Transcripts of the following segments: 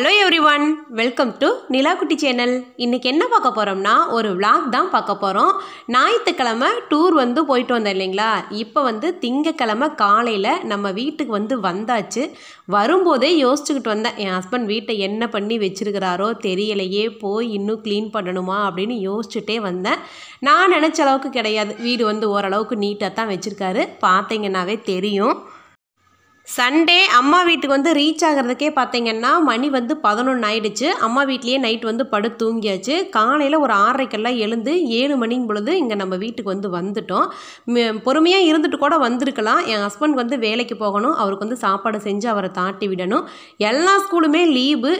hello everyone welcome to Nilakkutti channel இன்றைக்கி என்ன பார்க்க போகிறோம்னா ஒரு விளாக் தான் பார்க்க போகிறோம் ஞாயிற்றுக்கிழமை டூர் வந்து போயிட்டு வந்தோம் இல்லைங்களா இப்போ வந்து திங்கக்கிழமை காலையில் நம்ம வீட்டுக்கு வந்து வந்தாச்சு வரும்போதே யோசிச்சுக்கிட்டு வந்தேன் என் ஹஸ்பண்ட் வீட்டை என்ன பண்ணி வச்சுருக்கிறாரோ தெரியலையே போய் இன்னும் க்ளீன் பண்ணணுமா அப்படின்னு யோசிச்சுட்டே வந்தேன் நான் நினச்ச அளவுக்கு கிடையாது வீடு வந்து ஓரளவுக்கு நீட்டாக தான் வச்சுருக்காரு பார்த்தீங்கன்னாவே தெரியும் சண்டே அம்மா வீட்டுக்கு வந்து ரீச் ஆகிறதுக்கே பார்த்தீங்கன்னா மணி வந்து பதினொன்று ஆயிடுச்சு அம்மா வீட்லேயே நைட் வந்து படு தூங்கியாச்சு காலையில் ஒரு ஆறரைக்கெல்லாம் எழுந்து ஏழு மணிங்க பொழுது இங்கே நம்ம வீட்டுக்கு வந்து வந்துட்டோம் பொறுமையாக இருந்துட்டு கூட வந்திருக்கலாம் என் ஹஸ்பண்ட் வந்து வேலைக்கு போகணும் அவருக்கு வந்து சாப்பாடு செஞ்சு அவரை தாட்டி விடணும் எல்லா ஸ்கூலுமே லீவு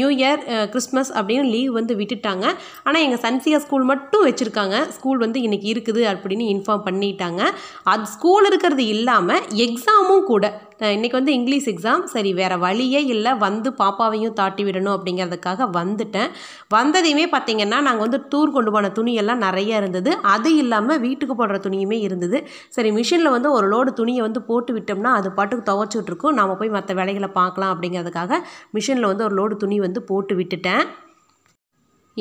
நியூ இயர் கிறிஸ்மஸ் அப்படின்னு லீவ் வந்து விட்டுட்டாங்க ஆனால் எங்கள் சன்சியா ஸ்கூல் மட்டும் வச்சுருக்காங்க ஸ்கூல் வந்து இன்றைக்கி இருக்குது அப்படின்னு இன்ஃபார்ம் பண்ணிட்டாங்க அது ஸ்கூல் இருக்கிறது இல்லாமல் எக்ஸாமும் கூட இன்றைக்கி வந்து இங்கிலீஷ் எக்ஸாம் சரி வேறு வழியே இல்லை வந்து பாப்பாவையும் தாட்டி விடணும் அப்படிங்கிறதுக்காக வந்துட்டேன் வந்ததையுமே பார்த்திங்கன்னா நாங்கள் வந்து டூர் கொண்டு போன துணியெல்லாம் நிறைய இருந்தது அது இல்லாமல் வீட்டுக்கு போடுற துணியுமே இருந்தது சரி மிஷினில் வந்து ஒரு லோடு துணியை வந்து போட்டு விட்டோம்னா அது பாட்டுக்கு துவச்சிட்ருக்கும் நாம் போய் மற்ற வேலைகளை பார்க்கலாம் அப்படிங்கிறதுக்காக மிஷினில் வந்து ஒரு லோடு துணி வந்து போட்டு விட்டுட்டேன்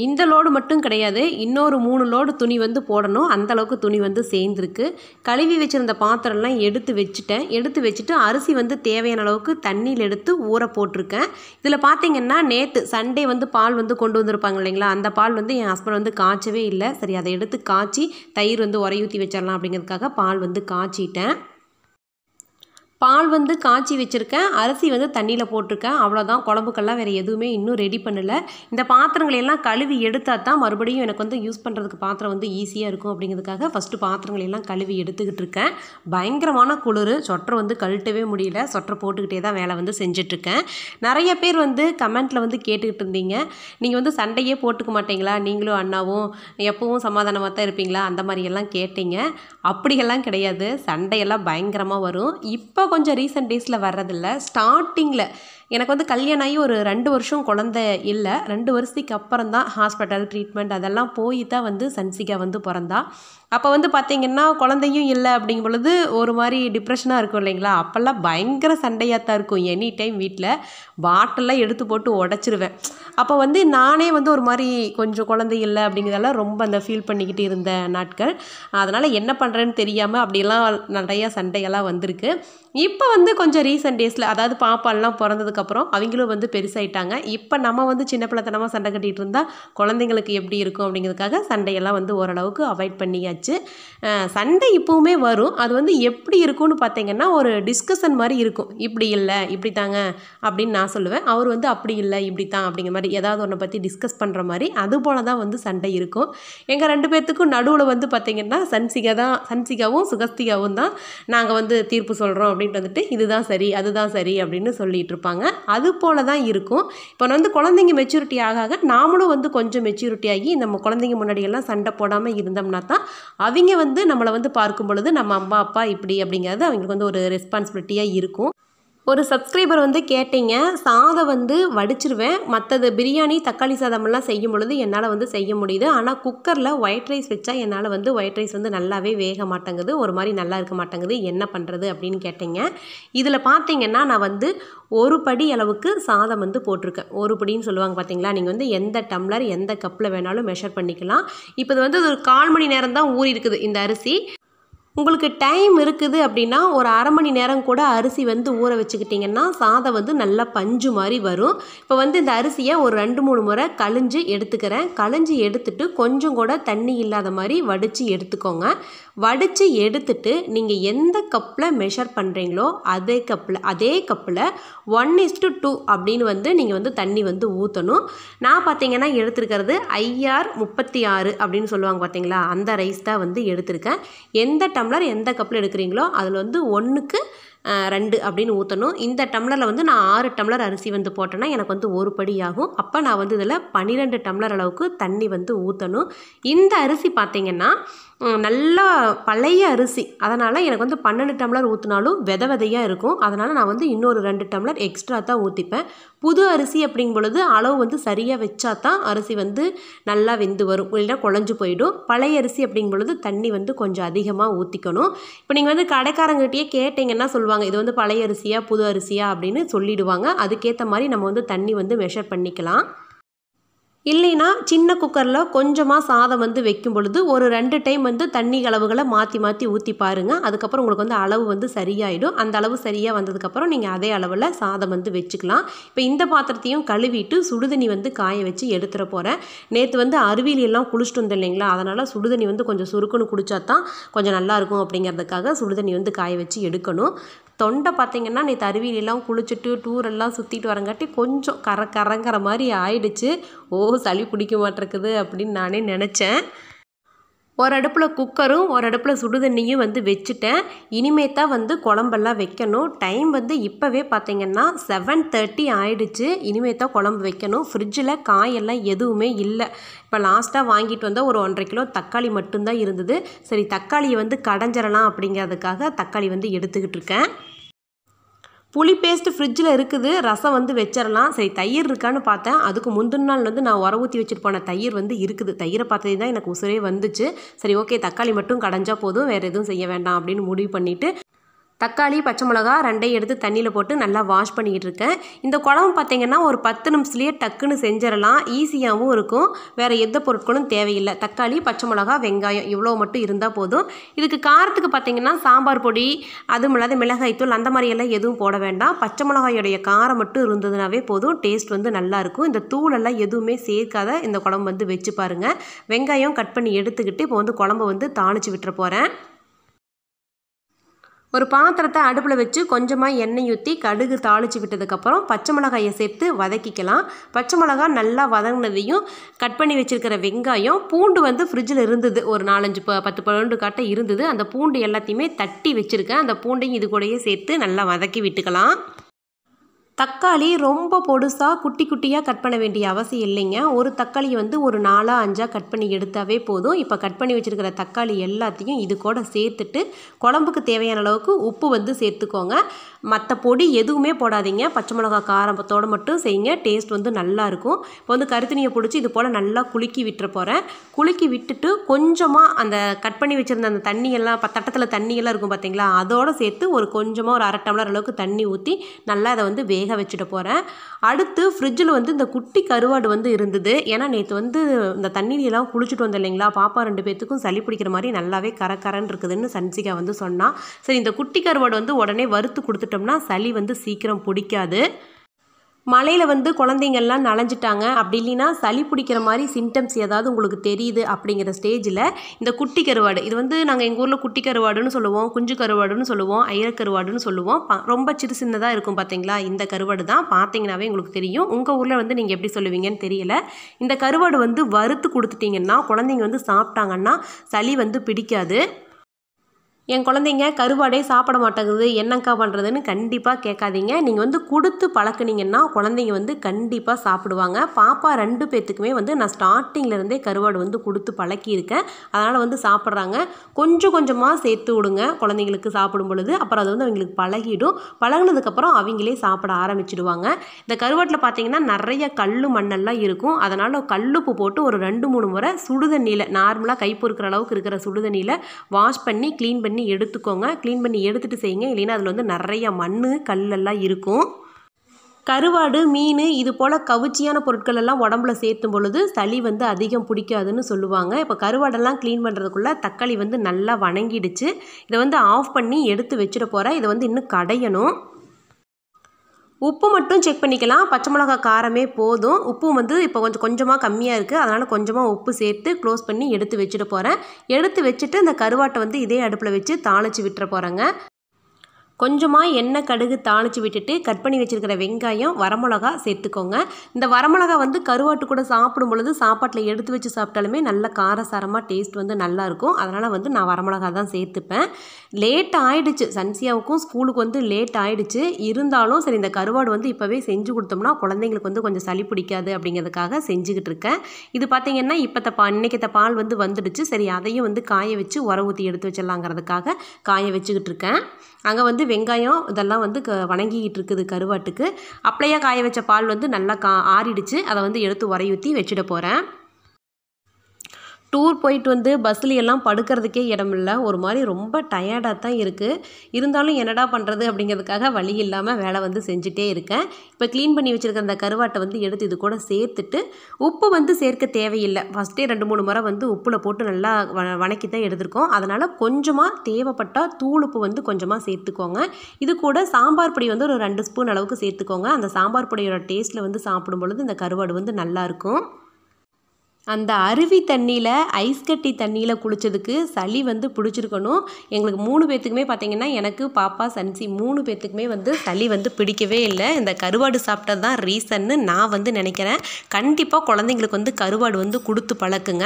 இந்த லோடு மட்டும் கிடையாது இன்னொரு மூணு லோடு துணி வந்து போடணும் அந்தளவுக்கு துணி வந்து சேர்ந்துருக்கு கழுவி வச்சுருந்த பாத்திரம்லாம் எடுத்து வச்சுட்டேன் எடுத்து வச்சுட்டு அரிசி வந்து தேவையான அளவுக்கு தண்ணியில் எடுத்து ஊற போட்டிருக்கேன் இதில் பார்த்தீங்கன்னா நேற்று சண்டே வந்து பால் வந்து கொண்டு வந்திருப்பாங்க இல்லைங்களா அந்த பால் வந்து என் ஹஸ்பண்ட் வந்து காய்ச்சவே இல்லை சரி அதை எடுத்து காய்ச்சி தயிர் வந்து உரையூற்றி வச்சிடலாம் அப்படிங்கிறதுக்காக பால் வந்து காய்ச்சிட்டேன் பால் வந்து காய்ச்சி வச்சுருக்கேன் அரிசி வந்து தண்ணியில் போட்டிருக்கேன் அவ்வளோதான் குழம்புக்கெல்லாம் வேறு எதுவுமே இன்னும் ரெடி பண்ணலை இந்த பாத்திரங்களையெல்லாம் கழுவி எடுத்தால் தான் மறுபடியும் எனக்கு வந்து யூஸ் பண்ணுறதுக்கு பாத்திரம் வந்து ஈஸியாக இருக்கும் அப்படிங்கிறதுக்காக ஃபஸ்ட்டு பாத்திரங்களையெல்லாம் கழுவி எடுத்துக்கிட்டு இருக்கேன் பயங்கரமான குளிர் சொட்டர் வந்து கழட்டவே முடியல சொட்டர் போட்டுக்கிட்டே தான் வேலை வந்து செஞ்சிட்ருக்கேன் நிறைய பேர் வந்து கமெண்ட்டில் வந்து கேட்டுக்கிட்டு இருந்தீங்க நீங்கள் வந்து சண்டையே போட்டுக்க மாட்டீங்களா நீங்களும் அண்ணாவும் எப்பவும் சமாதானமாக தான் இருப்பீங்களா அந்த மாதிரியெல்லாம் கேட்டீங்க அப்படியெல்லாம் கிடையாது சண்டையெல்லாம் பயங்கரமாக வரும் இப்போ கொஞ்சம் ரீசெண்ட் டேஸில் வர்றதில்ல ஸ்டார்டிங்கில் எனக்கு வந்து கல்யாணம் ஆகி ஒரு ரெண்டு வருஷம் குழந்த இல்லை ரெண்டு வருஷத்துக்கு அப்புறம் தான் ஹாஸ்பிட்டல் ட்ரீட்மெண்ட் அதெல்லாம் போய் தான் வந்து சன்சிகா வந்து பிறந்தா அப்போ வந்து பார்த்திங்கன்னா குழந்தையும் இல்லை அப்படிங்கும் பொழுது ஒரு மாதிரி டிப்ரெஷனாக இருக்கும் இல்லைங்களா அப்போல்லாம் பயங்கர சண்டையாக தான் இருக்கும் எனி டைம் வீட்டில் பாட்டெல்லாம் எடுத்து போட்டு உடச்சிருவேன் அப்போ வந்து நானே வந்து ஒரு மாதிரி கொஞ்சம் குழந்தை இல்லை அப்படிங்கிறதெல்லாம் ரொம்ப அந்த ஃபீல் பண்ணிக்கிட்டு இருந்த நாட்கள் அதனால் என்ன பண்ணுறேன்னு தெரியாமல் அப்படிலாம் நிறையா சண்டையெல்லாம் வந்திருக்கு இப்போ வந்து கொஞ்சம் ரீசெண்ட் டேஸில் அதாவது பாப்பாலாம் பிறந்ததுக்கப்புறம் அவங்களும் வந்து பெருசாகிட்டாங்க இப்போ நம்ம வந்து சின்ன பிள்ளைத்தனமாக சண்டை கட்டிகிட்டு இருந்தால் குழந்தைங்களுக்கு எப்படி இருக்கும் அப்படிங்கிறதுக்காக சண்டையெல்லாம் வந்து ஓரளவுக்கு அவாய்ட் பண்ணியாச்சு இருந்துச்சு சண்டை இப்போவுமே வரும் அது வந்து எப்படி இருக்கும்னு பார்த்தீங்கன்னா ஒரு டிஸ்கஷன் மாதிரி இருக்கும் இப்படி இல்லை இப்படி தாங்க அப்படின்னு நான் சொல்லுவேன் அவர் வந்து அப்படி இல்லை இப்படி தான் அப்படிங்கிற மாதிரி ஏதாவது ஒன்றை பற்றி டிஸ்கஸ் பண்ணுற மாதிரி அது போல் தான் வந்து சண்டை இருக்கும் எங்கள் ரெண்டு பேர்த்துக்கும் நடுவில் வந்து பார்த்திங்கன்னா சன்சிகா தான் சன்சிகாவும் சுகஸ்திகாவும் தான் நாங்கள் வந்து தீர்ப்பு சொல்கிறோம் அப்படின்ட்டு வந்துட்டு இதுதான் சரி அதுதான் சரி அப்படின்னு சொல்லிகிட்டு இருப்பாங்க அது போல் தான் இருக்கும் இப்போ வந்து குழந்தைங்க மெச்சூரிட்டி ஆக ஆக நாமளும் வந்து கொஞ்சம் மெச்சூரிட்டி ஆகி நம்ம குழந்தைங்க முன்னாடியெல்லாம் சண்டை போடாமல் இருந்தோம்னா தான் அவங்க வந்து நம்மளை வந்து பார்க்கும் பொழுது நம்ம அம்மா அப்பா இப்படி அப்படிங்கிறது அவங்களுக்கு வந்து ஒரு ரெஸ்பான்சிபிலிட்டியாக இருக்கும் ஒரு சப்ஸ்கிரைபர் வந்து கேட்டீங்க சாதம் வந்து வடிச்சிருவேன் மற்றது பிரியாணி தக்காளி சாதமெல்லாம் செய்யும் பொழுது என்னால் வந்து செய்ய முடியுது ஆனால் குக்கரில் ஒயிட் ரைஸ் வச்சா என்னால் வந்து ஒயிட் ரைஸ் வந்து நல்லாவே வேக மாட்டேங்குது ஒரு மாதிரி நல்லா இருக்க மாட்டேங்குது என்ன பண்ணுறது அப்படின்னு கேட்டீங்க இதில் பார்த்தீங்கன்னா நான் வந்து ஒரு படி அளவுக்கு சாதம் வந்து போட்டிருக்கேன் ஒரு படின்னு சொல்லுவாங்க பார்த்தீங்களா நீங்கள் வந்து எந்த டம்ளர் எந்த கப்பில் வேணாலும் மெஷர் பண்ணிக்கலாம் இப்போ வந்து ஒரு கால் மணி நேரம் தான் ஊறி இருக்குது இந்த அரிசி உங்களுக்கு டைம் இருக்குது அப்படின்னா ஒரு அரை மணி நேரம் கூட அரிசி வந்து ஊற வச்சுக்கிட்டிங்கன்னா சாதம் வந்து நல்லா பஞ்சு மாதிரி வரும் இப்போ வந்து இந்த அரிசியை ஒரு ரெண்டு மூணு முறை கழிஞ்சு எடுத்துக்கிறேன் கழிஞ்சு எடுத்துட்டு கொஞ்சம் கூட தண்ணி இல்லாத மாதிரி வடித்து எடுத்துக்கோங்க வடித்து எடுத்துட்டு நீங்கள் எந்த கப்பில் மெஷர் பண்ணுறீங்களோ அதே கப்பில் அதே கப்பில் ஒன் டு டூ அப்படின்னு வந்து நீங்கள் வந்து தண்ணி வந்து ஊற்றணும் நான் பார்த்தீங்கன்னா எடுத்துருக்கிறது ஐஆர் முப்பத்தி ஆறு அப்படின்னு சொல்லுவாங்க பார்த்தீங்களா அந்த ரைஸ் தான் வந்து எடுத்திருக்கேன் எந்த டம்ளர் எந்த கப்பில் எடுக்கிறீங்களோ அதில் வந்து ஒன்றுக்கு ரெண்டு அப்படின்னு ஊற்றணும் இந்த டம்ளரில் வந்து நான் ஆறு டம்ளர் அரிசி வந்து போட்டேன்னா எனக்கு வந்து ஒரு படி ஆகும் அப்போ நான் வந்து இதில் பன்னிரெண்டு டம்ளர் அளவுக்கு தண்ணி வந்து ஊற்றணும் இந்த அரிசி பார்த்திங்கன்னா நல்லா பழைய அரிசி அதனால் எனக்கு வந்து பன்னெண்டு டம்ளர் ஊற்றினாலும் வித விதையாக இருக்கும் அதனால் நான் வந்து இன்னொரு ரெண்டு டம்ளர் எக்ஸ்ட்ரா தான் ஊற்றிப்பேன் புது அரிசி அப்படிங்கும் பொழுது அளவு வந்து சரியாக வச்சா தான் அரிசி வந்து நல்லா வெந்து வரும் இல்லைன்னா குழஞ்சி போயிடும் பழைய அரிசி அப்படிங்கும் பொழுது தண்ணி வந்து கொஞ்சம் அதிகமாக ஊற்றிக்கணும் இப்போ நீங்கள் வந்து கடைக்காரங்கிட்டேயே கேட்டிங்கன்னா சொல்லுவாங்க இது வந்து பழைய அரிசியாக புது அரிசியா அப்படின்னு சொல்லிடுவாங்க அதுக்கேற்ற மாதிரி நம்ம வந்து தண்ணி வந்து மெஷர் பண்ணிக்கலாம் இல்லைன்னா சின்ன குக்கரில் கொஞ்சமாக சாதம் வந்து வைக்கும் பொழுது ஒரு ரெண்டு டைம் வந்து தண்ணி அளவுகளை மாற்றி மாற்றி ஊற்றி பாருங்கள் அதுக்கப்புறம் உங்களுக்கு வந்து அளவு வந்து சரியாயிடும் அந்த அளவு சரியாக வந்ததுக்கப்புறம் நீங்கள் அதே அளவில் சாதம் வந்து வச்சுக்கலாம் இப்போ இந்த பாத்திரத்தையும் கழுவிட்டு சுடுதண்ணி வந்து காய வச்சு எடுத்துகிற போகிறேன் நேற்று வந்து அருவியிலெல்லாம் குளிச்சுட்டு வந்தோம் இல்லைங்களா அதனால் சுடுதண்ணி வந்து கொஞ்சம் சுருக்குன்னு குடித்தா தான் கொஞ்சம் நல்லாயிருக்கும் அப்படிங்கிறதுக்காக சுடுதண்ணி வந்து காய வச்சு எடுக்கணும் தொண்டை பார்த்திங்கன்னா நீ அருவியிலெல்லாம் குளிச்சுட்டு டூரெல்லாம் சுற்றிட்டு வரங்காட்டி கொஞ்சம் கர கரங்கிற மாதிரி ஆயிடுச்சு ஓ சளி பிடிக்க மாட்டேருக்குது அப்படின்னு நானே நினச்சேன் ஒரு அடுப்பில் குக்கரும் ஒரு அடுப்பில் சுடு தண்ணியும் வந்து வச்சுட்டேன் இனிமே தான் வந்து குழம்பெல்லாம் வைக்கணும் டைம் வந்து இப்போவே பார்த்திங்கன்னா செவன் தேர்ட்டி ஆயிடுச்சு இனிமே தான் குழம்பு வைக்கணும் ஃப்ரிட்ஜில் காயெல்லாம் எதுவுமே இல்லை இப்போ லாஸ்ட்டாக வாங்கிட்டு வந்தால் ஒரு ஒன்றரை கிலோ தக்காளி மட்டும்தான் இருந்தது சரி தக்காளியை வந்து கடைஞ்சிடலாம் அப்படிங்கிறதுக்காக தக்காளி வந்து எடுத்துக்கிட்டு இருக்கேன் புளி பேஸ்ட்டு ஃப்ரிட்ஜில் இருக்குது ரசம் வந்து வச்சிடலாம் சரி தயிர் இருக்கான்னு பார்த்தேன் அதுக்கு முந்தின நாள் வந்து நான் உர ஊற்றி வச்சுட்டு போன தயிர் வந்து இருக்குது தயிரை பார்த்தது தான் எனக்கு உசுரே வந்துச்சு சரி ஓகே தக்காளி மட்டும் கடைஞ்சால் போதும் வேறு எதுவும் செய்ய வேண்டாம் அப்படின்னு முடிவு பண்ணிவிட்டு தக்காளி பச்சை மிளகா ரெண்டையும் எடுத்து தண்ணியில் போட்டு நல்லா வாஷ் பண்ணிக்கிட்டு இருக்கேன் இந்த குழம்பு பார்த்திங்கன்னா ஒரு பத்து நிமிஷத்துலேயே டக்குன்னு செஞ்சிடலாம் ஈஸியாகவும் இருக்கும் வேறு எந்த பொருட்களும் தேவையில்லை தக்காளி பச்சை மிளகா வெங்காயம் இவ்வளோ மட்டும் இருந்தால் போதும் இதுக்கு காரத்துக்கு பார்த்திங்கன்னா சாம்பார் பொடி அதுவும் இல்லாத மிளகாய்த்தூள் அந்த மாதிரியெல்லாம் எதுவும் போட வேண்டாம் பச்சை மிளகாயோடைய காரம் மட்டும் இருந்ததுனாவே போதும் டேஸ்ட் வந்து நல்லாயிருக்கும் இந்த தூளெல்லாம் எதுவுமே சேர்க்காத இந்த குழம்பு வந்து வச்சு பாருங்கள் வெங்காயம் கட் பண்ணி எடுத்துக்கிட்டு இப்போ வந்து குழம்பு வந்து தாளித்து விட்டுற போகிறேன் ஒரு பாத்திரத்தை அடுப்பில் வச்சு கொஞ்சமாக எண்ணெய் ஊற்றி கடுகு தாளித்து விட்டதுக்கப்புறம் பச்சை மிளகாயை சேர்த்து வதக்கிக்கலாம் பச்சை மிளகா நல்லா வதங்கினதையும் கட் பண்ணி வச்சுருக்கிற வெங்காயம் பூண்டு வந்து ஃப்ரிட்ஜில் இருந்தது ஒரு நாலஞ்சு ப பத்து பன்னெண்டு காட்ட இருந்தது அந்த பூண்டு எல்லாத்தையுமே தட்டி வச்சுருக்கேன் அந்த பூண்டையும் இது கூடயே சேர்த்து நல்லா வதக்கி விட்டுக்கலாம் தக்காளி ரொம்ப பொடுசாக குட்டி குட்டியாக கட் பண்ண வேண்டிய அவசியம் இல்லைங்க ஒரு தக்காளியை வந்து ஒரு நாலாக அஞ்சாக கட் பண்ணி எடுத்தாவே போதும் இப்போ கட் பண்ணி வச்சுருக்கிற தக்காளி எல்லாத்தையும் இது கூட சேர்த்துட்டு குழம்புக்கு தேவையான அளவுக்கு உப்பு வந்து சேர்த்துக்கோங்க மற்ற பொடி எதுவுமே போடாதீங்க பச்சை மிளகா காரத்தோடு மட்டும் செய்யுங்க டேஸ்ட் வந்து நல்லாயிருக்கும் இப்போ வந்து கருத்தணியை பிடிச்சி இது போல் நல்லா குலுக்கி விட்டுற போகிறேன் குலுக்கி விட்டுட்டு கொஞ்சமாக அந்த கட் பண்ணி வச்சுருந்த அந்த தண்ணியெல்லாம் தட்டத்தில் தண்ணியெல்லாம் இருக்கும் பார்த்தீங்களா அதோடு சேர்த்து ஒரு கொஞ்சமாக ஒரு அரை டம்ளர் அளவுக்கு தண்ணி ஊற்றி நல்லா அதை வந்து வேக வேக வச்சுட்டு போகிறேன் அடுத்து ஃப்ரிட்ஜில் வந்து இந்த குட்டி கருவாடு வந்து இருந்தது ஏன்னா நேற்று வந்து இந்த தண்ணியெல்லாம் குளிச்சுட்டு வந்தோம் இல்லைங்களா பாப்பா ரெண்டு பேர்த்துக்கும் சளி பிடிக்கிற மாதிரி நல்லாவே கரக்கரன் இருக்குதுன்னு சன்சிகா வந்து சொன்னான் சரி இந்த குட்டி கருவாடு வந்து உடனே வறுத்து கொடுத்துட்டோம்னா சளி வந்து சீக்கிரம் பிடிக்காது மலையில் வந்து குழந்தைங்கள்லாம் நனைஞ்சிட்டாங்க அப்படி இல்லைன்னா சளி பிடிக்கிற மாதிரி சிம்டம்ஸ் ஏதாவது உங்களுக்கு தெரியுது அப்படிங்கிற ஸ்டேஜில் இந்த குட்டி கருவாடு இது வந்து நாங்கள் எங்கள் ஊரில் குட்டி கருவாடுன்னு சொல்லுவோம் குஞ்சு கருவாடுன்னு சொல்லுவோம் ஐயக்கருவாடுன்னு சொல்லுவோம் ரொம்ப சிறு சின்னதாக இருக்கும் பார்த்தீங்களா இந்த கருவாடு தான் பார்த்தீங்கனாவே உங்களுக்கு தெரியும் உங்கள் ஊரில் வந்து நீங்கள் எப்படி சொல்லுவீங்கன்னு தெரியல இந்த கருவாடு வந்து வறுத்து கொடுத்துட்டிங்கன்னா குழந்தைங்க வந்து சாப்பிட்டாங்கன்னா சளி வந்து பிடிக்காது என் குழந்தைங்க கருவாடே சாப்பிட மாட்டேங்குது என்னங்கா பண்ணுறதுன்னு கண்டிப்பாக கேட்காதீங்க நீங்கள் வந்து கொடுத்து பழக்கினீங்கன்னா குழந்தைங்க வந்து கண்டிப்பாக சாப்பிடுவாங்க பாப்பா ரெண்டு பேர்த்துக்குமே வந்து நான் ஸ்டார்டிங்லேருந்தே கருவாடு வந்து கொடுத்து பழக்கியிருக்கேன் அதனால் வந்து சாப்பிட்றாங்க கொஞ்சம் கொஞ்சமாக சேர்த்து விடுங்க குழந்தைங்களுக்கு சாப்பிடும் பொழுது அப்புறம் அது வந்து அவங்களுக்கு பழகிடும் பழகினதுக்கப்புறம் அவங்களே சாப்பிட ஆரம்பிச்சிடுவாங்க இந்த கருவாட்டில் பார்த்தீங்கன்னா நிறைய கல் மண்ணெல்லாம் இருக்கும் அதனால் கல்லுப்பு போட்டு ஒரு ரெண்டு மூணு முறை சுடுதண்ணியில் நார்மலாக கை பொறுக்கிற அளவுக்கு இருக்கிற சுடுதண்ணியில் வாஷ் பண்ணி க்ளீன் பண்ணி பண்ணி எடுத்துக்கோங்க க்ளீன் பண்ணி எடுத்துகிட்டு செய்யுங்க இல்லைன்னா அதில் வந்து நிறைய மண் கல்லெல்லாம் இருக்கும் கருவாடு மீன் இது போல் கவுச்சியான பொருட்கள் எல்லாம் உடம்புல சேர்த்தும் பொழுது சளி வந்து அதிகம் பிடிக்காதுன்னு சொல்லுவாங்க இப்போ கருவாடெல்லாம் க்ளீன் பண்ணுறதுக்குள்ளே தக்காளி வந்து நல்லா வணங்கிடுச்சு இதை வந்து ஆஃப் பண்ணி எடுத்து வச்சுட போகிறேன் இதை வந்து இன்னும் கடையணும் உப்பு மட்டும் செக் பண்ணிக்கலாம் பச்சை மிளகா காரமே போதும் உப்பு வந்து இப்போ கொஞ்சம் கொஞ்சமாக கம்மியாக இருக்குது அதனால் கொஞ்சமாக உப்பு சேர்த்து க்ளோஸ் பண்ணி எடுத்து வச்சுட்டு போகிறேன் எடுத்து வச்சுட்டு அந்த கருவாட்டை வந்து இதே அடுப்பில் வச்சு தாளித்து விட்டுற போகிறேங்க கொஞ்சமாக எண்ணெய் கடுகு தாளித்து விட்டுட்டு கட் பண்ணி வச்சுருக்கிற வெங்காயம் வரமிளகா சேர்த்துக்கோங்க இந்த வரமிளகா வந்து கருவாட்டு கூட சாப்பிடும் பொழுது சாப்பாட்டில் எடுத்து வச்சு சாப்பிட்டாலுமே நல்ல காரசாரமாக டேஸ்ட் வந்து நல்லாயிருக்கும் அதனால் வந்து நான் வரமிளகா தான் சேர்த்துப்பேன் லேட் ஆகிடுச்சு சன்சியாவுக்கும் ஸ்கூலுக்கு வந்து லேட் ஆகிடுச்சு இருந்தாலும் சரி இந்த கருவாடு வந்து இப்போவே செஞ்சு கொடுத்தோம்னா குழந்தைங்களுக்கு வந்து கொஞ்சம் சளி பிடிக்காது அப்படிங்கிறதுக்காக செஞ்சுக்கிட்டு இருக்கேன் இது பார்த்திங்கன்னா இப்போத்த பா இன்றைக்கத்த பால் வந்து வந்துடுச்சு சரி அதையும் வந்து காய வச்சு உர ஊற்றி எடுத்து வச்சிடலாங்கிறதுக்காக காய வச்சுக்கிட்டு இருக்கேன் அங்கே வந்து வெங்காயம் இதெல்லாம் வந்து க வணங்கிக்கிட்டு இருக்குது கருவாட்டுக்கு அப்படியே காய வச்ச பால் வந்து நல்லா கா ஆறிடுச்சு அதை வந்து எடுத்து உரையூற்றி வச்சுட போகிறேன் டூர் போயிட்டு வந்து பஸ்ஸில் எல்லாம் படுக்கிறதுக்கே இல்லை ஒரு மாதிரி ரொம்ப டயர்டாக தான் இருக்குது இருந்தாலும் என்னடா பண்ணுறது அப்படிங்கிறதுக்காக வழி இல்லாமல் வேலை வந்து செஞ்சுட்டே இருக்கேன் இப்போ க்ளீன் பண்ணி வச்சுருக்க அந்த கருவாட்டை வந்து எடுத்து இது கூட சேர்த்துட்டு உப்பு வந்து சேர்க்க தேவையில்லை ஃபஸ்ட்டே ரெண்டு மூணு முறை வந்து உப்பில் போட்டு நல்லா வ வணக்கி தான் எடுத்திருக்கோம் அதனால் கொஞ்சமாக தேவைப்பட்டால் தூள் உப்பு வந்து கொஞ்சமாக சேர்த்துக்கோங்க இது கூட சாம்பார் பொடி வந்து ஒரு ரெண்டு ஸ்பூன் அளவுக்கு சேர்த்துக்கோங்க அந்த சாம்பார் பொடியோட டேஸ்ட்டில் வந்து சாப்பிடும் பொழுது இந்த கருவாடு வந்து நல்லாயிருக்கும் அந்த அருவி தண்ணியில் ஐஸ் கட்டி தண்ணியில் குளித்ததுக்கு சளி வந்து பிடிச்சிருக்கணும் எங்களுக்கு மூணு பேர்த்துக்குமே பார்த்திங்கன்னா எனக்கு பாப்பா சன்சி மூணு பேர்த்துக்குமே வந்து சளி வந்து பிடிக்கவே இல்லை இந்த கருவாடு சாப்பிட்டது தான் ரீசன்னு நான் வந்து நினைக்கிறேன் கண்டிப்பாக குழந்தைங்களுக்கு வந்து கருவாடு வந்து கொடுத்து பழக்குங்க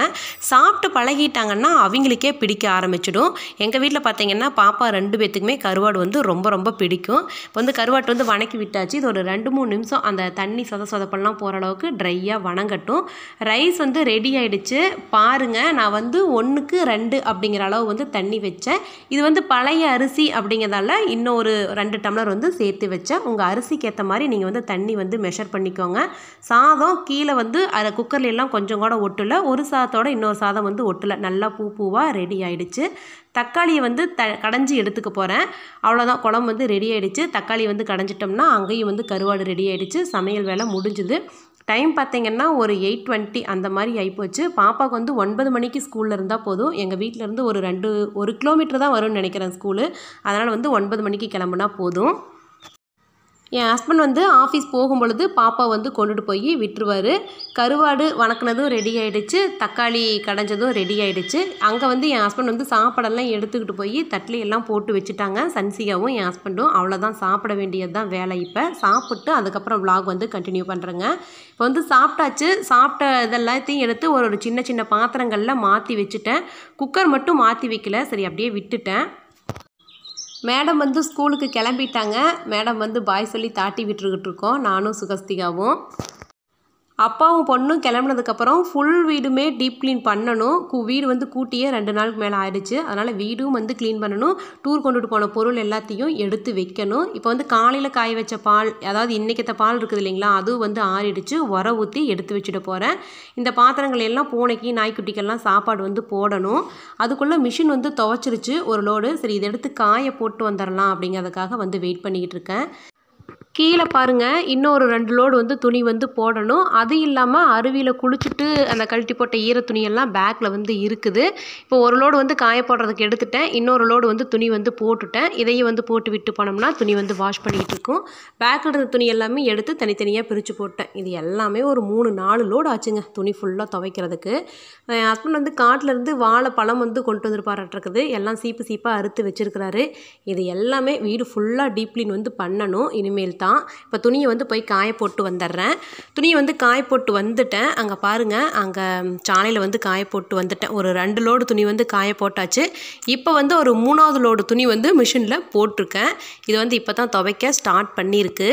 சாப்பிட்டு பழகிட்டாங்கன்னா அவங்களுக்கே பிடிக்க ஆரம்பிச்சிடும் எங்கள் வீட்டில் பார்த்திங்கன்னா பாப்பா ரெண்டு பேர்த்துக்குமே கருவாடு வந்து ரொம்ப ரொம்ப பிடிக்கும் இப்போ வந்து கருவாட்டு வந்து வணக்கி விட்டாச்சு இது ஒரு ரெண்டு மூணு நிமிஷம் அந்த தண்ணி சொத சொதப்பெல்லாம் போகிற அளவுக்கு ட்ரையாக வணங்கட்டும் ரைஸ் வந்து ரெடி ஆகிடுச்சு பாருங்கள் நான் வந்து ஒன்றுக்கு ரெண்டு அப்படிங்கிற அளவு வந்து தண்ணி வச்சேன் இது வந்து பழைய அரிசி அப்படிங்கிறதால இன்னும் ஒரு ரெண்டு டம்ளர் வந்து சேர்த்து வச்சேன் உங்கள் அரிசிக்கு ஏற்ற மாதிரி நீங்கள் வந்து தண்ணி வந்து மெஷர் பண்ணிக்கோங்க சாதம் கீழே வந்து அதை குக்கர்லாம் கொஞ்சம் கூட ஒட்டலை ஒரு சாதத்தோட இன்னொரு சாதம் வந்து ஒட்டலை நல்லா பூ பூவாக ரெடி ஆகிடுச்சு தக்காளியை வந்து த கடைஞ்சி எடுத்துக்க போகிறேன் அவ்வளோதான் குழம்பு வந்து ரெடி ஆகிடுச்சு தக்காளி வந்து கடைஞ்சிட்டோம்னா அங்கேயும் வந்து கருவாடு ரெடி ஆகிடுச்சு சமையல் வேலை முடிஞ்சுது டைம் பார்த்திங்கன்னா ஒரு எயிட் டுவெண்ட்டி அந்த மாதிரி ஆகிப்போச்சு பாப்பாவுக்கு வந்து ஒன்பது மணிக்கு ஸ்கூலில் இருந்தால் போதும் எங்கள் வீட்டிலேருந்து ஒரு ரெண்டு ஒரு கிலோமீட்டர் தான் வரும்னு நினைக்கிறேன் ஸ்கூலு அதனால் வந்து ஒன்பது மணிக்கு கிளம்புனா போதும் என் ஹஸ்பண்ட் வந்து ஆஃபீஸ் போகும் பொழுது பாப்பா வந்து கொண்டுட்டு போய் விட்டுருவார் கருவாடு வணக்கினதும் ரெடி ஆகிடுச்சு தக்காளி கடைஞ்சதும் ரெடி ஆகிடுச்சு அங்கே வந்து என் ஹஸ்பண்ட் வந்து சாப்பாடெல்லாம் எடுத்துக்கிட்டு போய் தட்டில் எல்லாம் போட்டு வச்சுட்டாங்க சன்சிகாவும் என் ஹஸ்பண்டும் அவ்வளோதான் சாப்பிட வேண்டியது தான் வேலை இப்போ சாப்பிட்டு அதுக்கப்புறம் விலாக் வந்து கண்டினியூ பண்ணுறேங்க இப்போ வந்து சாப்பிட்டாச்சு சாப்பிட்ட இதெல்லாத்தையும் எடுத்து ஒரு ஒரு சின்ன சின்ன பாத்திரங்களில் மாற்றி வச்சுட்டேன் குக்கர் மட்டும் மாற்றி வைக்கல சரி அப்படியே விட்டுட்டேன் மேடம் வந்து ஸ்கூலுக்கு கிளம்பிட்டாங்க மேடம் வந்து பாய் சொல்லி தாட்டி விட்டுருக்கிட்டு இருக்கோம் நானும் சுகஸ்திகாவும் அப்பாவும் பொண்ணும் கிளம்புனதுக்கப்புறம் ஃபுல் வீடுமே டீப் க்ளீன் பண்ணணும் கூ வீடு வந்து கூட்டியே ரெண்டு நாளுக்கு மேலே ஆயிடுச்சு அதனால் வீடும் வந்து க்ளீன் பண்ணணும் டூர் கொண்டுட்டு போன பொருள் எல்லாத்தையும் எடுத்து வைக்கணும் இப்போ வந்து காலையில் காய வச்ச பால் அதாவது இன்றைக்கத்த பால் இருக்குது இல்லைங்களா அதுவும் வந்து ஆறிடுச்சு உர ஊற்றி எடுத்து வச்சுட்டு போகிறேன் இந்த பாத்திரங்கள் எல்லாம் பூனைக்கு நாய்க்குட்டிக்கெல்லாம் சாப்பாடு வந்து போடணும் அதுக்குள்ளே மிஷின் வந்து துவச்சிருச்சு ஒரு லோடு சரி இதை எடுத்து காயை போட்டு வந்துடலாம் அப்படிங்கிறதுக்காக வந்து வெயிட் பண்ணிக்கிட்டு இருக்கேன் கீழே பாருங்கள் இன்னும் ஒரு ரெண்டு லோடு வந்து துணி வந்து போடணும் அது இல்லாமல் அருவியில் குளிச்சுட்டு அந்த கழட்டி போட்ட ஈர துணியெல்லாம் பேக்கில் வந்து இருக்குது இப்போ ஒரு லோடு வந்து காய போடுறதுக்கு எடுத்துட்டேன் இன்னொரு லோடு வந்து துணி வந்து போட்டுட்டேன் இதையும் வந்து போட்டு விட்டு போனோம்னா துணி வந்து வாஷ் பண்ணிகிட்டு இருக்கும் பேக்கில் இருந்த துணி எல்லாமே எடுத்து தனித்தனியாக பிரித்து போட்டேன் இது எல்லாமே ஒரு மூணு நாலு லோடு ஆச்சுங்க துணி ஃபுல்லாக துவைக்கிறதுக்கு ஹஸ்பண்ட் வந்து காட்டிலேருந்து பழம் வந்து கொண்டு வந்திருப்பாருக்குது எல்லாம் சீப்பு சீப்பாக அறுத்து வச்சுருக்கிறாரு இது எல்லாமே வீடு ஃபுல்லாக டீப்ளின் வந்து பண்ணணும் இனிமேல் தான் போட்டான் இப்போ துணியை வந்து போய் காய போட்டு வந்துடுறேன் துணியை வந்து காய போட்டு வந்துட்டேன் அங்கே பாருங்கள் அங்கே சாலையில் வந்து காய போட்டு வந்துட்டேன் ஒரு ரெண்டு லோடு துணி வந்து காய போட்டாச்சு இப்போ வந்து ஒரு மூணாவது லோடு துணி வந்து மிஷினில் போட்டிருக்கேன் இது வந்து இப்போ தான் துவைக்க ஸ்டார்ட் பண்ணியிருக்கு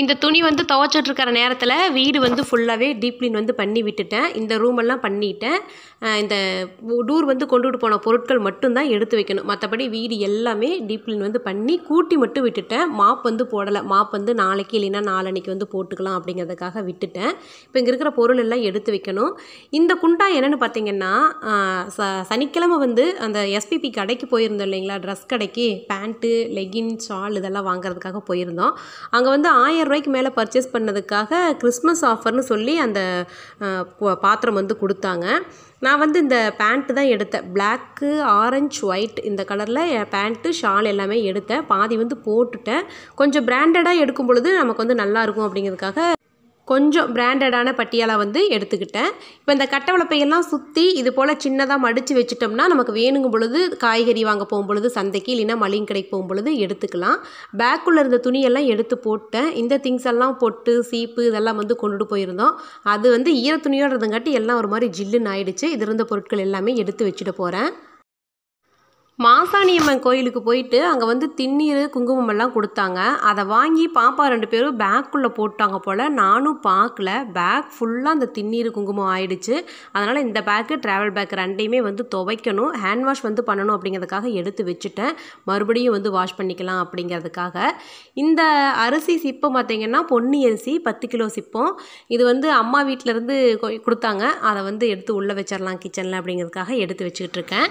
இந்த துணி வந்து துவைச்சிட்ருக்கிற நேரத்தில் வீடு வந்து ஃபுல்லாகவே டீப் க்ளீன் வந்து பண்ணி விட்டுட்டேன் இந்த ரூமெல்லாம் பண்ணிட்டேன் இந்த டூர் வந்து கொண்டுகிட்டு போன பொருட்கள் மட்டும்தான் எடுத்து வைக்கணும் மற்றபடி வீடு எல்லாமே டீப் கிளீன் வந்து பண்ணி கூட்டி மட்டும் விட்டுட்டேன் மாப் வந்து போடலை மாப் வந்து நாளைக்கு இல்லைன்னா நாளன்னைக்கு வந்து போட்டுக்கலாம் அப்படிங்கிறதுக்காக விட்டுட்டேன் இப்போ இங்கே இருக்கிற பொருள் எல்லாம் எடுத்து வைக்கணும் இந்த குண்டா என்னென்னு பார்த்தீங்கன்னா ச சனிக்கிழமை வந்து அந்த எஸ்பிபி கடைக்கு போயிருந்தோம் இல்லைங்களா ட்ரெஸ் கடைக்கு பேண்ட்டு லெகின் ஷால் இதெல்லாம் வாங்குறதுக்காக போயிருந்தோம் அங்கே வந்து ஆயிரம் ரூபாய்க்கு மேலே பர்ச்சேஸ் பண்ணதுக்காக கிறிஸ்மஸ் ஆஃபர்னு சொல்லி அந்த பாத்திரம் வந்து கொடுத்தாங்க நான் வந்து இந்த பேண்ட்டு தான் எடுத்தேன் பிளாக்கு ஆரஞ்சு ஒயிட் இந்த கலரில் பேண்ட்டு ஷால் எல்லாமே எடுத்தேன் பாதி வந்து போட்டுட்டேன் கொஞ்சம் பிராண்டடாக எடுக்கும் பொழுது நமக்கு வந்து நல்லாயிருக்கும் அப்படிங்கிறதுக்காக கொஞ்சம் பிராண்டடான பட்டியலாக வந்து எடுத்துக்கிட்டேன் இப்போ இந்த கட்டை வளப்பையெல்லாம் சுற்றி இது போல் சின்னதாக மடித்து வச்சுட்டோம்னா நமக்கு வேணுங்கும் பொழுது காய்கறி வாங்க போகும் பொழுது சந்தைக்கு இல்லைன்னா மளிகை கடைக்கு போகும் பொழுது எடுத்துக்கலாம் பேக்குள்ளே இருந்த துணியெல்லாம் எடுத்து போட்டேன் இந்த திங்ஸ் எல்லாம் பொட்டு சீப்பு இதெல்லாம் வந்து கொண்டுட்டு போயிருந்தோம் அது வந்து ஈர துணியோடு இருந்தங்காட்டி எல்லாம் ஒரு மாதிரி ஜில்லுன்னு ஆயிடுச்சு இது இருந்த பொருட்கள் எல்லாமே எடுத்து வச்சுட்டு போகிறேன் சுப்பிரமணியம்மன் கோயிலுக்கு போயிட்டு அங்கே வந்து திண்ணீர் குங்குமம் எல்லாம் கொடுத்தாங்க அதை வாங்கி பாப்பா ரெண்டு பேரும் பேக்குள்ளே போட்டாங்க போல் நானும் பார்க்கல பேக் ஃபுல்லாக அந்த திண்ணீர் குங்குமம் ஆயிடுச்சு அதனால் இந்த பேக்கு ட்ராவல் பேக் ரெண்டையுமே வந்து துவைக்கணும் ஹேண்ட் வாஷ் வந்து பண்ணணும் அப்படிங்கிறதுக்காக எடுத்து வச்சுட்டேன் மறுபடியும் வந்து வாஷ் பண்ணிக்கலாம் அப்படிங்கிறதுக்காக இந்த அரிசி சிப்பம் பார்த்திங்கன்னா பொன்னி அரிசி பத்து கிலோ சிப்பம் இது வந்து அம்மா வீட்டிலேருந்து கொடுத்தாங்க அதை வந்து எடுத்து உள்ளே வச்சிடலாம் கிச்சனில் அப்படிங்கிறதுக்காக எடுத்து வச்சுக்கிட்டு இருக்கேன்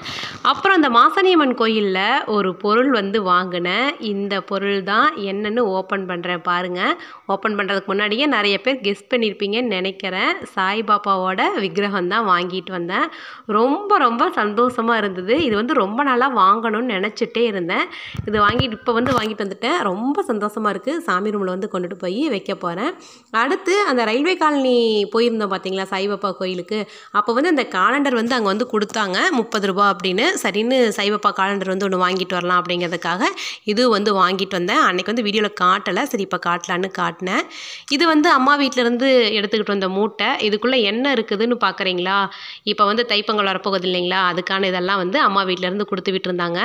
அப்புறம் அந்த மாசனியம்மன் கோயில் ஆன்லைனில் ஒரு பொருள் வந்து வாங்கினேன் இந்த பொருள் தான் என்னென்னு ஓப்பன் பண்ணுறேன் பாருங்கள் ஓப்பன் பண்ணுறதுக்கு முன்னாடியே நிறைய பேர் கெஸ் பண்ணியிருப்பீங்கன்னு நினைக்கிறேன் சாய்பாபாவோட விக்கிரகம் தான் வாங்கிட்டு வந்தேன் ரொம்ப ரொம்ப சந்தோஷமாக இருந்தது இது வந்து ரொம்ப நாளாக வாங்கணும்னு நினச்சிட்டே இருந்தேன் இது வாங்கிட்டு இப்போ வந்து வாங்கிட்டு வந்துட்டேன் ரொம்ப சந்தோஷமாக இருக்குது சாமி ரூமில் வந்து கொண்டுட்டு போய் வைக்க போகிறேன் அடுத்து அந்த ரயில்வே காலனி போயிருந்தோம் பார்த்தீங்களா சாய்பாபா கோயிலுக்கு அப்போ வந்து அந்த காலண்டர் வந்து அங்கே வந்து கொடுத்தாங்க முப்பது ரூபா அப்படின்னு சரின்னு சாய்பாபா காலண்டர் வந்து ஒன்று வாங்கிட்டு வரலாம் அப்படிங்கிறதுக்காக இது வந்து வாங்கிட்டு வந்தேன் அன்றைக்கி வந்து வீடியோவில் காட்டலை சரி இப்போ காட்டலான்னு காட்டினேன் இது வந்து அம்மா வீட்டிலேருந்து எடுத்துக்கிட்டு வந்த மூட்டை இதுக்குள்ளே என்ன இருக்குதுன்னு பார்க்குறீங்களா இப்போ வந்து தைப்பொங்கல் வரப்போகுது இல்லைங்களா அதுக்கான இதெல்லாம் வந்து அம்மா வீட்டிலேருந்து கொடுத்து விட்டுருந்தாங்க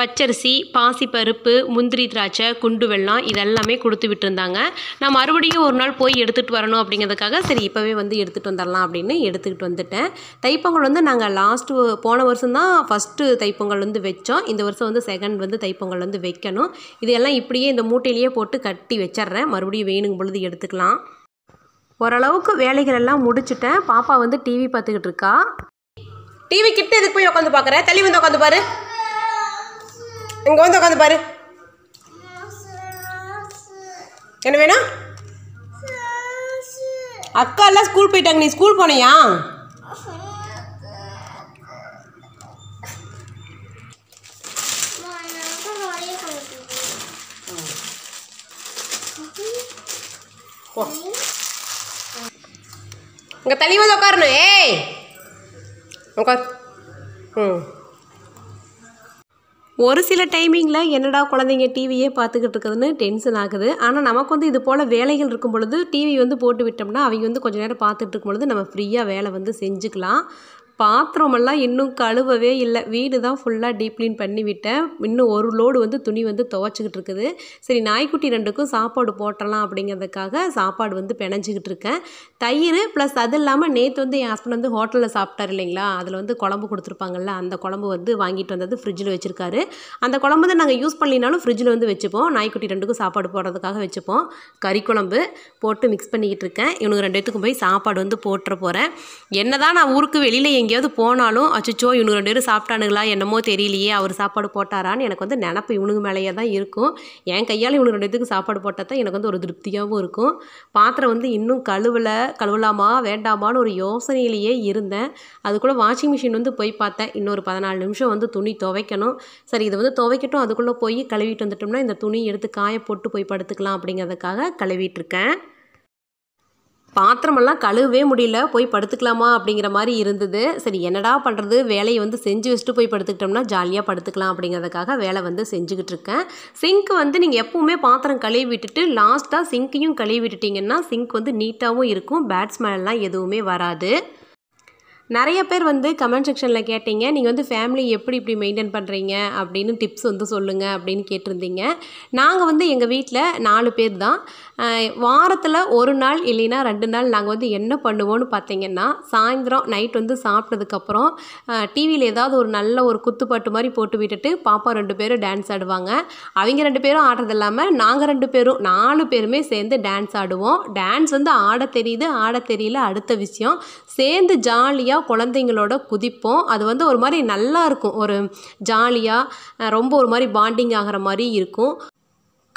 பச்சரிசி பாசிப்பருப்பு முந்திரி திராட்சை குண்டு வெள்ளம் இதெல்லாமே கொடுத்து விட்டுருந்தாங்க நான் மறுபடியும் ஒரு நாள் போய் எடுத்துகிட்டு வரணும் அப்படிங்கிறதுக்காக சரி இப்போவே வந்து எடுத்துகிட்டு வந்துடலாம் அப்படின்னு எடுத்துக்கிட்டு வந்துட்டேன் தைப்பொங்கல் வந்து நாங்கள் லாஸ்ட்டு போன வருஷம் தான் ஃபஸ்ட்டு தைப்பொங்கல் வந்து வச்சோம் இந்த வருஷம் வந்து செகண்ட் வந்து தைப்பொங்கல் வந்து வைக்கணும் இதையெல்லாம் இப்படியே இந்த மூட்டையிலேயே போட்டு கட்டி வச்சிட்றேன் மறுபடியும் வேணுங்கும் பொழுது எடுத்துக்கலாம் ஓரளவுக்கு வேலைகள் எல்லாம் முடிச்சுட்டேன் பாப்பா வந்து டிவி பார்த்துக்கிட்டு இருக்கா டிவி கிட்ட எதுக்கு போய் உட்காந்து பார்க்குறேன் தள்ளி வந்து உட்காந்து பாரு இங்கே வந்து உட்காந்து பாரு என்ன வேணும் அக்கா எல்லாம் ஸ்கூல் போயிட்டாங்க நீ ஸ்கூல் போனியா இங்கே தள்ளி வந்து உட்காரணும் ஏய் உட்கார் ம் ஒரு சில டைமிங்கில் என்னடா குழந்தைங்க டிவியே பார்த்துக்கிட்டு இருக்குதுன்னு டென்ஷன் ஆகுது ஆனால் நமக்கு வந்து இது போல் வேலைகள் இருக்கும் பொழுது டிவி வந்து போட்டு விட்டோம்னா அவங்க வந்து கொஞ்சம் நேரம் பார்த்துட்டு இருக்கும் பொழுது நம்ம ஃப்ரீயாக வேலை வந்து செஞ்சுக்கலாம் பாத்திரமெல்லாம் இன்னும் கழுவவே இல்லை வீடு தான் ஃபுல்லாக டீப் க்ளீன் பண்ணி விட்டேன் இன்னும் ஒரு லோடு வந்து துணி வந்து துவச்சிக்கிட்டு இருக்குது சரி நாய்க்குட்டி ரெண்டுக்கும் சாப்பாடு போட்டலாம் அப்படிங்கிறதுக்காக சாப்பாடு வந்து பிணைஞ்சிக்கிட்டு இருக்கேன் தயிர் ப்ளஸ் அது இல்லாமல் நேற்று வந்து என் ஹஸ்பண்ட் வந்து ஹோட்டலில் சாப்பிட்டார் இல்லைங்களா அதில் வந்து குழம்பு கொடுத்துருப்பாங்கல்ல அந்த குழம்பு வந்து வாங்கிட்டு வந்தது ஃப்ரிட்ஜில் வச்சுருக்காரு அந்த குழம்பு தான் நாங்கள் யூஸ் பண்ணினாலும் ஃப்ரிட்ஜில் வந்து வச்சுப்போம் நாய்க்குட்டி ரெண்டுக்கும் சாப்பாடு போடுறதுக்காக வச்சுப்போம் கறி குழம்பு போட்டு மிக்ஸ் பண்ணிக்கிட்டு இருக்கேன் இவனுக்கு ரெண்டு போய் சாப்பாடு வந்து போட்டுற போகிறேன் என்ன தான் நான் ஊருக்கு வெளியில் எங்கேயும் எங்கேயாவது போனாலும் அச்சுச்சோ இவனு ரெண்டு பேரும் சாப்பிட்டானுங்களா என்னமோ தெரியலையே அவர் சாப்பாடு போட்டாரான்னு எனக்கு வந்து நினப்பு இவனுக்கு மேலேயே தான் இருக்கும் என் கையால் இவனுக்கு ரெண்டு பேத்துக்கு சாப்பாடு போட்டால் தான் எனக்கு வந்து ஒரு திருப்தியாகவும் இருக்கும் பாத்திரம் வந்து இன்னும் கழுவலை கழுவலாமா வேண்டாமான்னு ஒரு யோசனையிலேயே இருந்தேன் அதுக்குள்ளே வாஷிங் மிஷின் வந்து போய் பார்த்தேன் இன்னொரு பதினாலு நிமிஷம் வந்து துணி துவைக்கணும் சரி இதை வந்து துவைக்கட்டும் அதுக்குள்ளே போய் கழுவிட்டு வந்துட்டோம்னா இந்த துணி எடுத்து காய போட்டு போய் படுத்துக்கலாம் அப்படிங்கிறதுக்காக கழுவிட்டுருக்கேன் பாத்திரமெல்லாம் கழுவவே முடியல போய் படுத்துக்கலாமா அப்படிங்கிற மாதிரி இருந்தது சரி என்னடா பண்ணுறது வேலையை வந்து செஞ்சு வச்சுட்டு போய் படுத்துக்கிட்டோம்னா ஜாலியாக படுத்துக்கலாம் அப்படிங்கிறதுக்காக வேலை வந்து செஞ்சுக்கிட்டு இருக்கேன் சிங்க் வந்து நீங்கள் எப்போவுமே பாத்திரம் கழுவி விட்டுட்டு லாஸ்ட்டாக சிங்க்கையும் கழுவி விட்டுட்டிங்கன்னா சிங்க் வந்து நீட்டாகவும் இருக்கும் பேட்ஸ்மேன்லாம் எதுவுமே வராது நிறைய பேர் வந்து கமெண்ட் செக்ஷனில் கேட்டீங்க நீங்கள் வந்து ஃபேமிலி எப்படி இப்படி மெயின்டைன் பண்ணுறீங்க அப்படின்னு டிப்ஸ் வந்து சொல்லுங்கள் அப்படின்னு கேட்டிருந்தீங்க நாங்கள் வந்து எங்கள் வீட்டில் நாலு பேர் தான் வாரத்தில் ஒரு நாள் இல்லைன்னா ரெண்டு நாள் நாங்கள் வந்து என்ன பண்ணுவோம்னு பார்த்தீங்கன்னா சாயந்தரம் நைட் வந்து சாப்பிட்டதுக்கப்புறம் டிவியில் ஏதாவது ஒரு நல்ல ஒரு குத்துப்பாட்டு மாதிரி போட்டு விட்டுட்டு பாப்பா ரெண்டு பேரும் டான்ஸ் ஆடுவாங்க அவங்க ரெண்டு பேரும் ஆடுறது இல்லாமல் நாங்கள் ரெண்டு பேரும் நாலு பேருமே சேர்ந்து டான்ஸ் ஆடுவோம் டான்ஸ் வந்து ஆட தெரியுது ஆட தெரியல அடுத்த விஷயம் சேர்ந்து ஜாலியாக எல்லாம் குழந்தைங்களோட குதிப்போம் அது வந்து ஒரு மாதிரி நல்லா இருக்கும் ஒரு ஜாலியாக ரொம்ப ஒரு மாதிரி பாண்டிங் ஆகிற மாதிரி இருக்கும்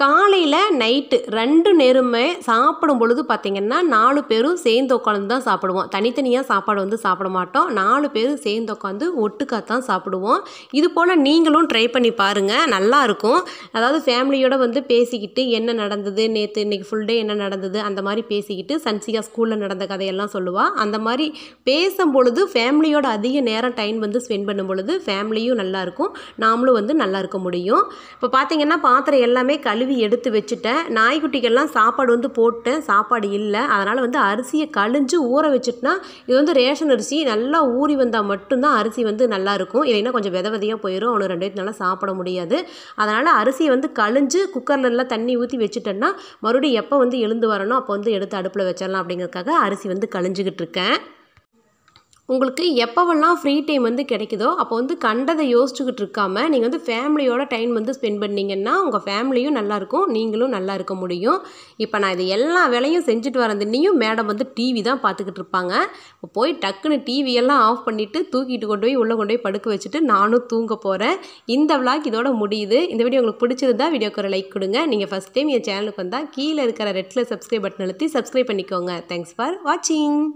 காலையில் நைட்டு ரெண்டு நேரமே சாப்பிடும் பொழுது பார்த்திங்கன்னா நாலு பேரும் சேர்ந்து உட்காந்து தான் சாப்பிடுவோம் தனித்தனியாக சாப்பாடு வந்து சாப்பிட மாட்டோம் நாலு பேரும் சேர்ந்து உட்காந்து ஒட்டுக்கா தான் சாப்பிடுவோம் இது போல் நீங்களும் ட்ரை பண்ணி பாருங்கள் நல்லாயிருக்கும் அதாவது ஃபேமிலியோடு வந்து பேசிக்கிட்டு என்ன நடந்தது நேற்று இன்றைக்கி ஃபுல் டே என்ன நடந்தது அந்த மாதிரி பேசிக்கிட்டு சன்சிகா ஸ்கூலில் நடந்த கதையெல்லாம் சொல்லுவாள் அந்த மாதிரி பேசும் பொழுது ஃபேமிலியோட அதிக நேரம் டைம் வந்து ஸ்பெண்ட் பண்ணும் பொழுது ஃபேமிலியும் நல்லாயிருக்கும் நாமளும் வந்து நல்லா இருக்க முடியும் இப்போ பார்த்திங்கன்னா பாத்திரம் எல்லாமே கழுவி கழுவி எடுத்து வச்சுட்டேன் நாய்க்குட்டிக்கெல்லாம் சாப்பாடு வந்து போட்டேன் சாப்பாடு இல்லை அதனால் வந்து அரிசியை கழிஞ்சு ஊற வச்சுட்டுனா இது வந்து ரேஷன் அரிசி நல்லா ஊறி வந்தால் மட்டும்தான் அரிசி வந்து நல்லாயிருக்கும் இல்லைன்னா கொஞ்சம் வித விதையாக போயிடும் அவனு ரெண்டு வயிற்று நல்லா சாப்பிட முடியாது அதனால் அரிசியை வந்து கழிஞ்சு குக்கரில் நல்லா தண்ணி ஊற்றி வச்சுட்டேன்னா மறுபடியும் எப்போ வந்து எழுந்து வரணும் அப்போ வந்து எடுத்து அடுப்பில் வச்சிடலாம் அப்படிங்கிறதுக்காக அரிசி வந்து கழிஞ்சிக்கிட்டு இருக்கேன் உங்களுக்கு எப்போவெல்லாம் ஃப்ரீ டைம் வந்து கிடைக்குதோ அப்போ வந்து கண்டதை யோசிச்சுக்கிட்டு இருக்காமல் நீங்கள் வந்து ஃபேமிலியோட டைம் வந்து ஸ்பெண்ட் பண்ணிங்கன்னா உங்கள் ஃபேமிலியும் நல்லாயிருக்கும் நீங்களும் நல்லா இருக்க முடியும் இப்போ நான் இது எல்லா வேலையும் செஞ்சுட்டு வரதுன்னையும் மேடம் வந்து டிவி தான் பார்த்துக்கிட்டு இருப்பாங்க இப்போ போய் டக்குன்னு டிவியெல்லாம் ஆஃப் பண்ணிவிட்டு தூக்கிட்டு கொண்டு போய் உள்ளே கொண்டு போய் படுக்க வச்சுட்டு நானும் தூங்க போகிறேன் இந்த விளாக் இதோட முடியுது இந்த வீடியோ உங்களுக்கு பிடிச்சிருந்தா வீடியோக்கு ஒரு லைக் கொடுங்க நீங்கள் ஃபஸ்ட் டைம் என் சேனலுக்கு வந்தால் கீழே இருக்கிற ரெட்டில் சப்ஸ்கிரைப் பட்டன் அழுத்தி சப்ஸ்கிரைப் பண்ணிக்கோங்க தேங்க்ஸ் ஃபார் வாட்சிங்